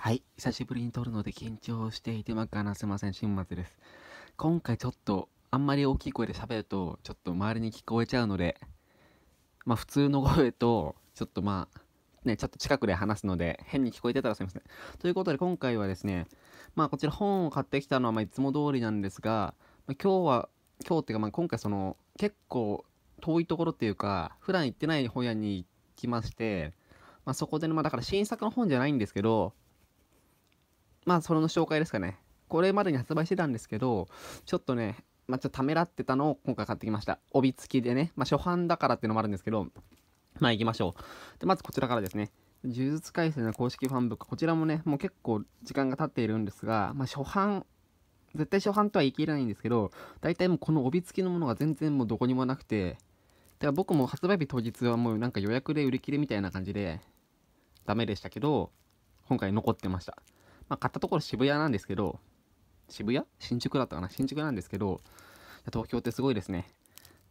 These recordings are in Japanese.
はい。久しぶりに撮るので緊張していてうまく話せません。新松です。今回ちょっと、あんまり大きい声で喋ると、ちょっと周りに聞こえちゃうので、まあ普通の声と、ちょっとまあ、ね、ちょっと近くで話すので、変に聞こえてたらすいません。ということで今回はですね、まあこちら本を買ってきたのはまいつも通りなんですが、ま今日は、今日っていうかまあ今回その、結構遠いところっていうか、普段行ってない本屋に行きまして、まあそこでね、まあだから新作の本じゃないんですけど、まあ、その紹介ですかね。これまでに発売してたんですけど、ちょっとね、まあ、ちょっとためらってたのを今回買ってきました。帯付きでね、まあ、初版だからっていうのもあるんですけど、まあ、行きましょう。で、まずこちらからですね。呪術廻戦の公式ファンブック。こちらもね、もう結構時間が経っているんですが、まあ、初版、絶対初版とは言い切れないんですけど、大体もうこの帯付きのものが全然もうどこにもなくて、だから僕も発売日当日はもうなんか予約で売り切れみたいな感じで、ダメでしたけど、今回残ってました。まあ、買ったところ渋谷なんですけど、渋谷新宿だったかな新宿なんですけど、東京ってすごいですね。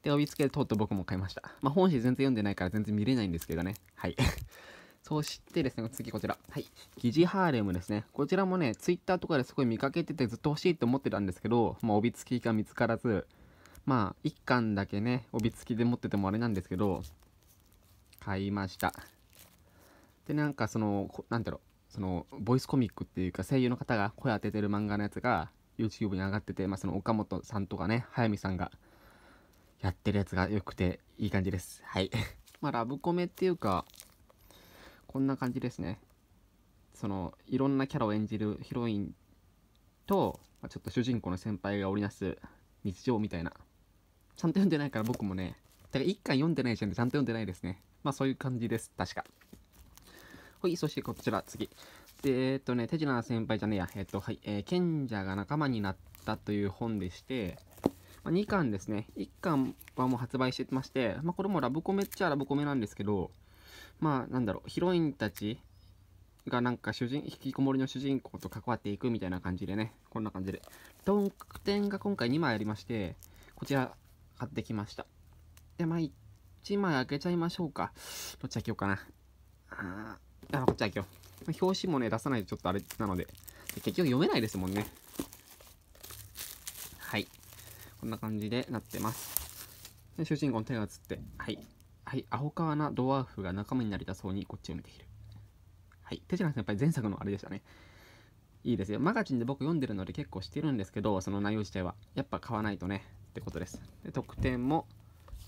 で、帯付けで通って僕も買いました。まあ、本誌全然読んでないから全然見れないんですけどね。はい。そしてですね、次こちら。はい。疑似ハーレムですね。こちらもね、twitter とかですごい見かけててずっと欲しいって思ってたんですけど、まあ、帯付きが見つからず、まあ、1巻だけね、帯付きで持っててもあれなんですけど、買いました。で、なんかその、なんだろう、そのボイスコミックっていうか声優の方が声当ててる漫画のやつが YouTube に上がってて、まあ、その岡本さんとかね速水さんがやってるやつが良くていい感じですはい まあラブコメっていうかこんな感じですねそのいろんなキャラを演じるヒロインと、まあ、ちょっと主人公の先輩が織りなす日常みたいなちゃんと読んでないから僕もねだから1巻読んでない時点でちゃんと読んでないですねまあそういう感じです確かはい、そしてこちら、次。で、えっとね、手品先輩じゃねえや、えっと、はい、えー、賢者が仲間になったという本でして、まあ、2巻ですね。1巻はもう発売してまして、まあ、これもラブコメっちゃラブコメなんですけど、まあ、なんだろう、ヒロインたちがなんか主人、引きこもりの主人公と関わっていくみたいな感じでね、こんな感じで。特典が今回2枚ありまして、こちら買ってきました。で、まあ、1枚開けちゃいましょうか。どっち開けようかな。あーあ、こっちは今日。表紙もね、出さないとちょっとあれなので、結局読めないですもんね。はい。こんな感じでなってます。で主人公の手が映って、はい。はい。アホカワなドワーフが仲間になりたそうにこっちを見ている。はい。手品ぱり前作のあれでしたね。いいですよ。マガジンで僕読んでるので結構してるんですけど、その内容自体は。やっぱ買わないとね、ってことです。で、特典も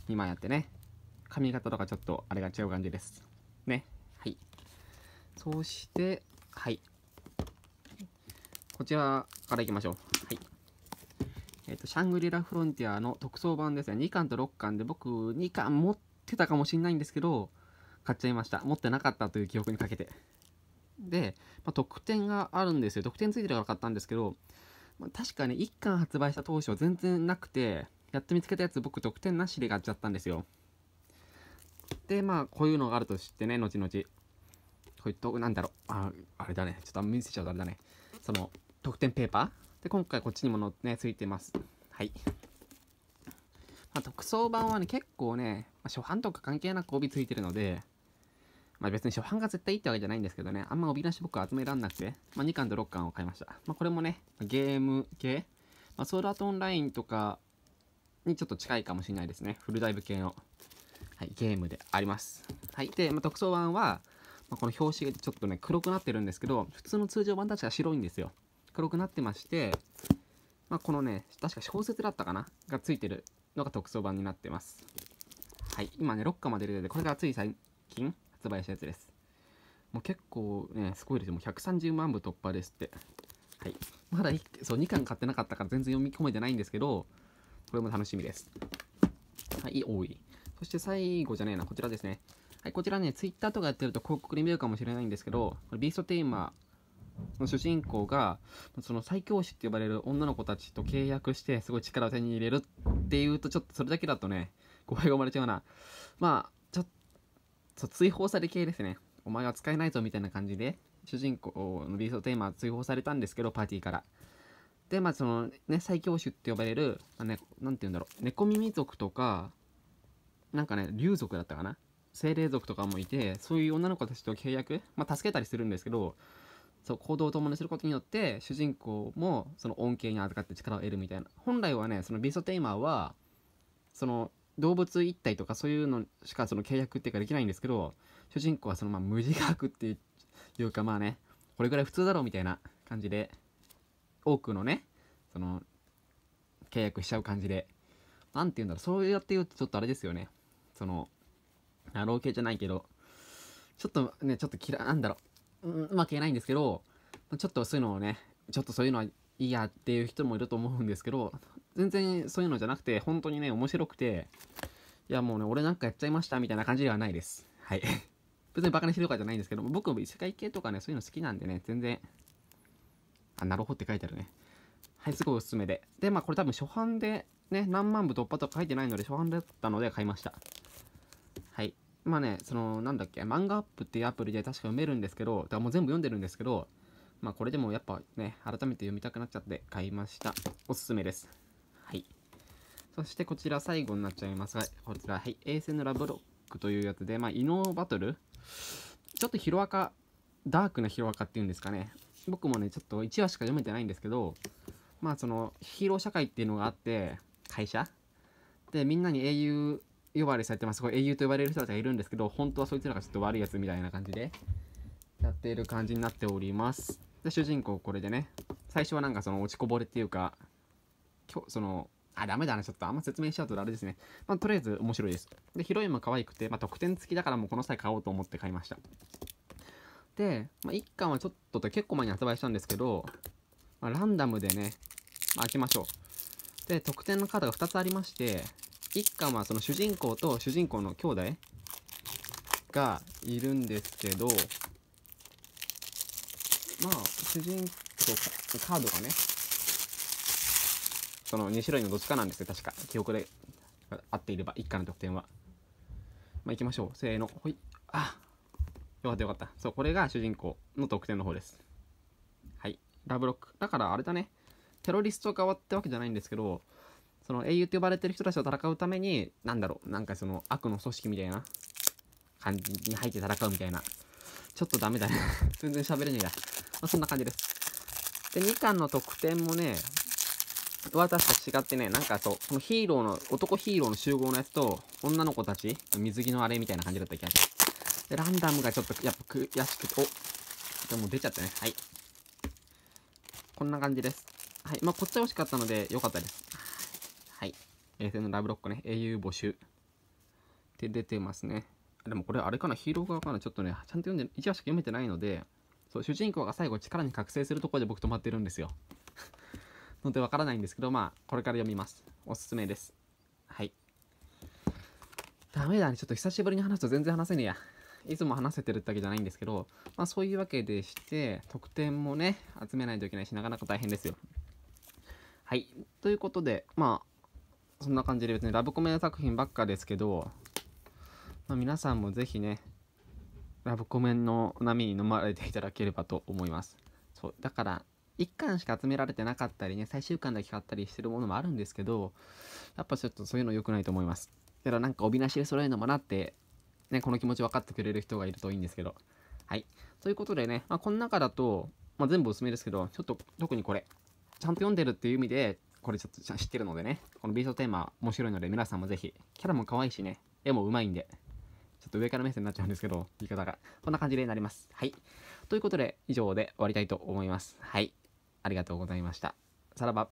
2枚あってね、髪型とかちょっとあれが違う感じです。ね。そしてはいこちらからいきましょうはいえっ、ー、とシャングリラフロンティアの特装版ですね2巻と6巻で僕2巻持ってたかもしれないんですけど買っちゃいました持ってなかったという記憶にかけてで、まあ、特典があるんですよ特典ついてるから買ったんですけど、まあ、確かね1巻発売した当初全然なくてやっと見つけたやつ僕特典なしで買っちゃったんですよでまあこういうのがあると知ってね後々こいっなんだろう、あ、あれだね。ちょっと見せちゃうとあれだね。その、得点ペーパーで、今回こっちにもね、ついてます。はい。まあ、特装版はね、結構ね、まあ、初版とか関係なく帯ついてるので、まあ別に初版が絶対いいってわけじゃないんですけどね、あんま帯なし僕は集めらんなくて、まあ2巻と6巻を買いました。まあこれもね、ゲーム系、まあソードアートオンラインとかにちょっと近いかもしれないですね。フルダイブ系の、はい、ゲームであります。はい。で、まあ、特装版は、まあ、この表紙がちょっとね、黒くなってるんですけど、普通の通常版たちは白いんですよ。黒くなってまして、まあ、このね、確か小説だったかながついてるのが特装版になってます。はい、今ね、6巻まで出てて、これがつい最近発売したやつです。もう結構ね、すごいですよ。もう130万部突破ですって。はい。まだそう2巻買ってなかったから全然読み込めてないんですけど、これも楽しみです。はい、多い。そして最後じゃねえな、こちらですね。はい、こちらね、ツイッターとかやってると広告で見るかもしれないんですけど、ビーストテーマの主人公が、その最強師って呼ばれる女の子たちと契約して、すごい力を手に入れるっていうと、ちょっとそれだけだとね、誤解が生まれちゃうな。まあ、ちょっと、追放され系ですね。お前は使えないぞみたいな感じで、主人公のビーストテーマは追放されたんですけど、パーティーから。で、まあそのね、最強種って呼ばれる、まあね、なんて言うんだろう、猫耳族とか、なんかね、竜族だったかな精霊族とかもいてそういう女の子たちと契約、まあ、助けたりするんですけどそう行動を共にすることによって主人公もその恩恵に預かって力を得るみたいな本来はねそのビーストテイマーはその動物一体とかそういうのしかその契約っていうかできないんですけど主人公はそのまあ無自覚っていうかまあねこれぐらい普通だろうみたいな感じで多くのねその契約しちゃう感じで何て言うんだろうそうやって言うとちょっとあれですよねそのあ老系じゃないけど、ちょっとね、ちょっと嫌、なんだろう、うん、まくいえないんですけど、ちょっとそういうのをね、ちょっとそういうのはいいやっていう人もいると思うんですけど、全然そういうのじゃなくて、本当にね、面白くて、いやもうね、俺なんかやっちゃいましたみたいな感じではないです。はい。別にバカにしてるとかじゃないんですけど、僕、異世界系とかね、そういうの好きなんでね、全然、あ、なるほどって書いてあるね。はい、すごいおすすめで。で、まあこれ多分初版でね、何万部突破とか書いてないので、初版だったので買いました。まあね、その、なんだっけ、漫画アップっていうアプリで確か読めるんですけど、だもう全部読んでるんですけど、まあこれでもやっぱね、改めて読みたくなっちゃって買いました。おすすめです。はい。そしてこちら最後になっちゃいますが、こちら、はい、衛星のラブロックというやつで、まあ、異能バトルちょっとヒロアカ、ダークなヒロアカっていうんですかね。僕もね、ちょっと1話しか読めてないんですけど、まあその、ヒーロー社会っていうのがあって、会社で、みんなに英雄呼ばれされてます。これ英雄と呼ばれる人たちがいるんですけど、本当はそいつらがちょっと悪いやつみたいな感じで、やっている感じになっております。で、主人公これでね、最初はなんかその落ちこぼれっていうか、今日、その、あ、ダメだな、ちょっとあんま説明しちゃうとあれですね。まあ、とりあえず面白いです。で、ヒロインも可愛くて、まあ、特典付きだからもうこの際買おうと思って買いました。で、まあ、1巻はちょっと結構前に発売したんですけど、まあ、ランダムでね、まあ、開けましょう。で、特典のカードが2つありまして、一巻はその主人公と主人公の兄弟がいるんですけど、まあ、主人公カードがね、その2種類のどっちかなんですよ、確か。記憶で合っていれば、一巻の得点は。まあ、行きましょう。せーの。ほい。あよかったよかった。そう、これが主人公の得点の方です。はい。ラブロック。だからあれだね。テロリスト側ってわけじゃないんですけど、その英雄って呼ばれてる人たちと戦うために、何だろう、なんかその悪の組織みたいな感じに入って戦うみたいな。ちょっとダメだね 全然喋れねえや。まあ、そんな感じです。で、2巻の特典もね、私と違ってね、なんかそう、そのヒーローの、男ヒーローの集合のやつと、女の子たち、水着のあれみたいな感じだった気がしまで、ランダムがちょっと、やっぱ悔しくて、おでも出ちゃったね。はい。こんな感じです。はい。まあ、こっちは惜しかったので、良かったです。はい。衛星のラブロックね、英雄募集って出てますね。でもこれあれかな、ヒーロー側かな、ちょっとね、ちゃんと読んで、1話しか読めてないので、そう、主人公が最後力に覚醒するところで僕止まってるんですよ。のでわからないんですけど、まあ、これから読みます。おすすめです。はい。ダメだね。ちょっと久しぶりに話すと全然話せねえや。いつも話せてるってわけじゃないんですけど、まあそういうわけでして、得点もね、集めないといけないし、なかなか大変ですよ。はい。ということで、まあ、そんな感じで別にラブコメ作品ばっかですけど、まあ、皆さんもぜひね、ラブコメの波に飲まれていただければと思います。そう、だから、1巻しか集められてなかったりね、最終巻だけ買ったりしてるものもあるんですけど、やっぱちょっとそういうの良くないと思います。だからなんか帯なしで揃えるのもなって、ね、この気持ち分かってくれる人がいるといいんですけど。はい。ということでね、まあ、この中だと、まあ、全部おすすめですけど、ちょっと特にこれ、ちゃんと読んでるっていう意味で、これちょっと知ってるのでね、このビートテーマ面白いので皆さんもぜひ、キャラも可愛いしね、絵もうまいんで、ちょっと上から目線になっちゃうんですけど、言い方が。こんな感じでなります。はい。ということで、以上で終わりたいと思います。はい。ありがとうございました。さらば。